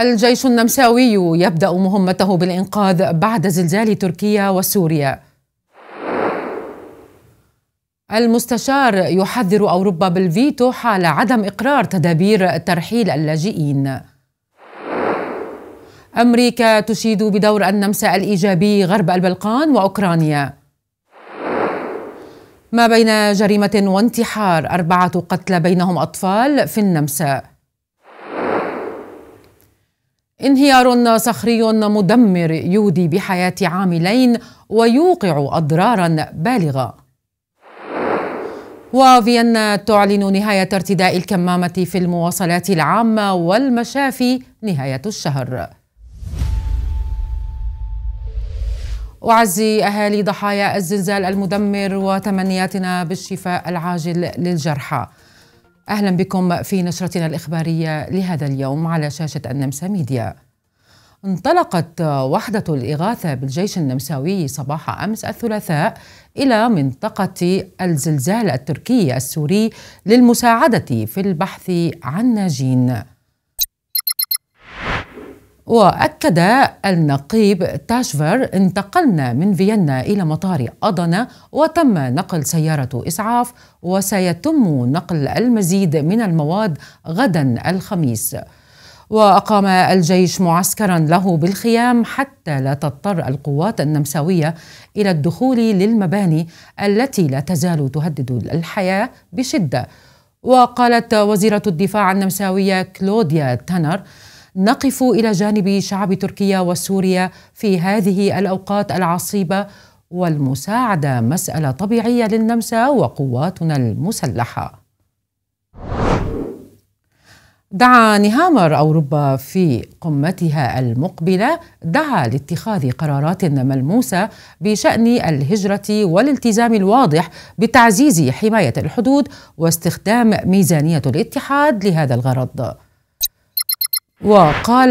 الجيش النمساوي يبدا مهمته بالانقاذ بعد زلزال تركيا وسوريا المستشار يحذر اوروبا بالفيتو حال عدم اقرار تدابير ترحيل اللاجئين امريكا تشيد بدور النمسا الايجابي غرب البلقان واوكرانيا ما بين جريمه وانتحار اربعه قتلى بينهم اطفال في النمسا انهيار صخري مدمر يودي بحياة عاملين ويوقع أضرارا بالغة وفيينا تعلن نهاية ارتداء الكمامة في المواصلات العامة والمشافي نهاية الشهر أعزي أهالي ضحايا الزلزال المدمر وتمنياتنا بالشفاء العاجل للجرحى أهلا بكم في نشرتنا الإخبارية لهذا اليوم على شاشة النمسا ميديا انطلقت وحدة الإغاثة بالجيش النمساوي صباح أمس الثلاثاء إلى منطقة الزلزال التركي السوري للمساعدة في البحث عن ناجين وأكد النقيب تاشفر انتقلنا من فيينا إلى مطار أضنة وتم نقل سيارة إسعاف وسيتم نقل المزيد من المواد غدا الخميس وأقام الجيش معسكرا له بالخيام حتى لا تضطر القوات النمساوية إلى الدخول للمباني التي لا تزال تهدد الحياة بشدة وقالت وزيرة الدفاع النمساوية كلوديا تانر نقف الى جانب شعب تركيا وسوريا في هذه الاوقات العصيبه والمساعده مساله طبيعيه للنمسا وقواتنا المسلحه دعا نهامر أوروبا في قمتها المقبلة دعا لاتخاذ قرارات ملموسة بشأن الهجرة والالتزام الواضح بتعزيز حماية الحدود واستخدام ميزانية الاتحاد لهذا الغرض وقال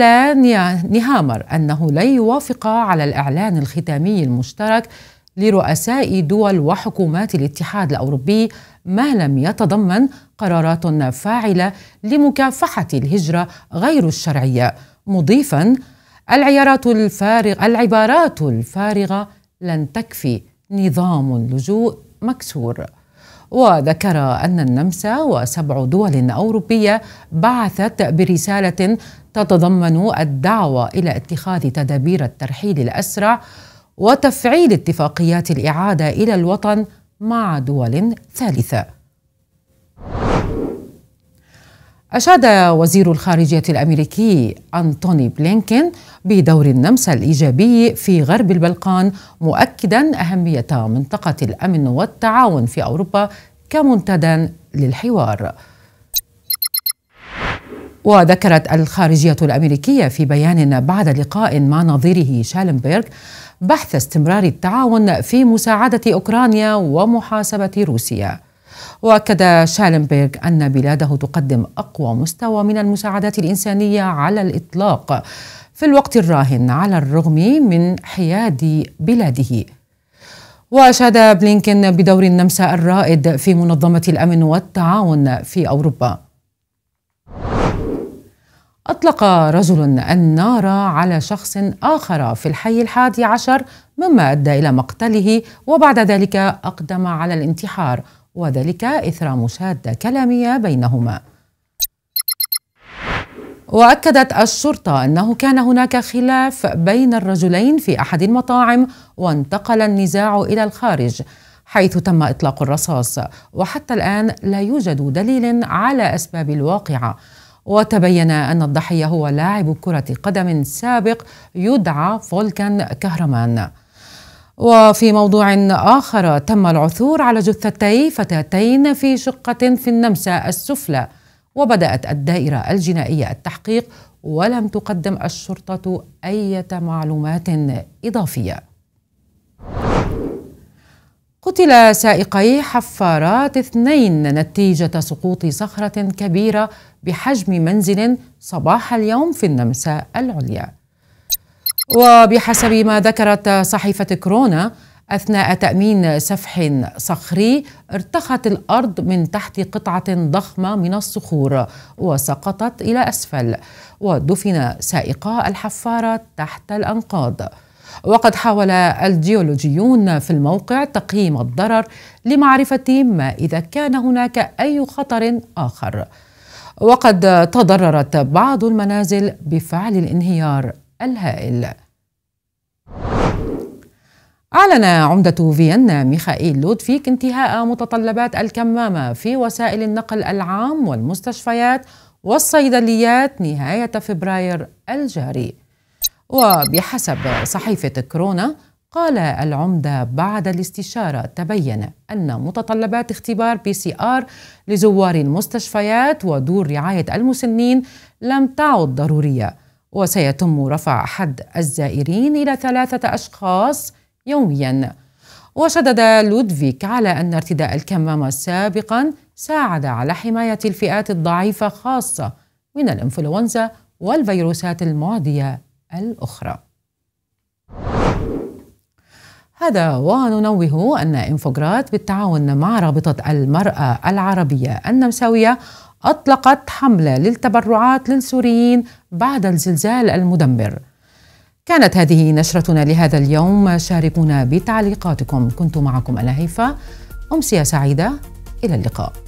نهامر أنه لن يوافق على الإعلان الختامي المشترك لرؤساء دول وحكومات الاتحاد الأوروبي ما لم يتضمن قرارات فاعلة لمكافحة الهجرة غير الشرعية مضيفا العيارات الفارغ العبارات الفارغة لن تكفي نظام اللجوء مكسور وذكر أن النمسا وسبع دول أوروبية بعثت برسالة تتضمن الدعوة إلى اتخاذ تدابير الترحيل الأسرع وتفعيل اتفاقيات الإعادة إلى الوطن مع دول ثالثة أشاد وزير الخارجية الأمريكي أنتوني بلينكين بدور النمسا الإيجابي في غرب البلقان مؤكدا أهمية منطقة الأمن والتعاون في أوروبا كمنتدى للحوار وذكرت الخارجية الأمريكية في بيان بعد لقاء مع نظيره شالنبرغ بحث استمرار التعاون في مساعدة أوكرانيا ومحاسبة روسيا واكد شالنبرغ ان بلاده تقدم اقوى مستوى من المساعدات الانسانيه على الاطلاق في الوقت الراهن على الرغم من حياد بلاده واشاد بلينكن بدور النمسا الرائد في منظمه الامن والتعاون في اوروبا أطلق رجل النار على شخص آخر في الحي الحادي عشر مما أدى إلى مقتله وبعد ذلك أقدم على الانتحار وذلك إثر مشادة كلامية بينهما واكدت الشرطه انه كان هناك خلاف بين الرجلين في احد المطاعم وانتقل النزاع الى الخارج حيث تم اطلاق الرصاص وحتى الان لا يوجد دليل على اسباب الواقعه وتبين ان الضحيه هو لاعب كره قدم سابق يدعى فولكان كهرمان وفي موضوع آخر تم العثور على جثتي فتاتين في شقة في النمسا السفلى وبدأت الدائرة الجنائية التحقيق ولم تقدم الشرطة أي معلومات إضافية قتل سائقي حفارات اثنين نتيجة سقوط صخرة كبيرة بحجم منزل صباح اليوم في النمسا العليا وبحسب ما ذكرت صحيفة كورونا أثناء تأمين سفح صخري ارتخت الأرض من تحت قطعة ضخمة من الصخور وسقطت إلى أسفل ودفن سائقا الحفارة تحت الأنقاض وقد حاول الجيولوجيون في الموقع تقييم الضرر لمعرفة ما إذا كان هناك أي خطر آخر وقد تضررت بعض المنازل بفعل الانهيار الهائل أعلن عمدة فيينا ميخائيل لودفيك انتهاء متطلبات الكمامة في وسائل النقل العام والمستشفيات والصيدليات نهاية فبراير الجاري وبحسب صحيفة كورونا قال العمدة بعد الاستشارة تبين أن متطلبات اختبار بي سي آر لزوار المستشفيات ودور رعاية المسنين لم تعد ضرورية وسيتم رفع حد الزائرين إلى ثلاثة أشخاص يومياً وشدد لودفيك على أن ارتداء الكمامة سابقا ساعد على حماية الفئات الضعيفة خاصة من الإنفلونزا والفيروسات المعدية الأخرى هذا وننوه أن إنفوغرات بالتعاون مع رابطة المرأة العربية النمساوية أطلقت حملة للتبرعات للسوريين بعد الزلزال المدمر كانت هذه نشرتنا لهذا اليوم شاركونا بتعليقاتكم كنت معكم أنا هيفا أمسية سعيدة إلى اللقاء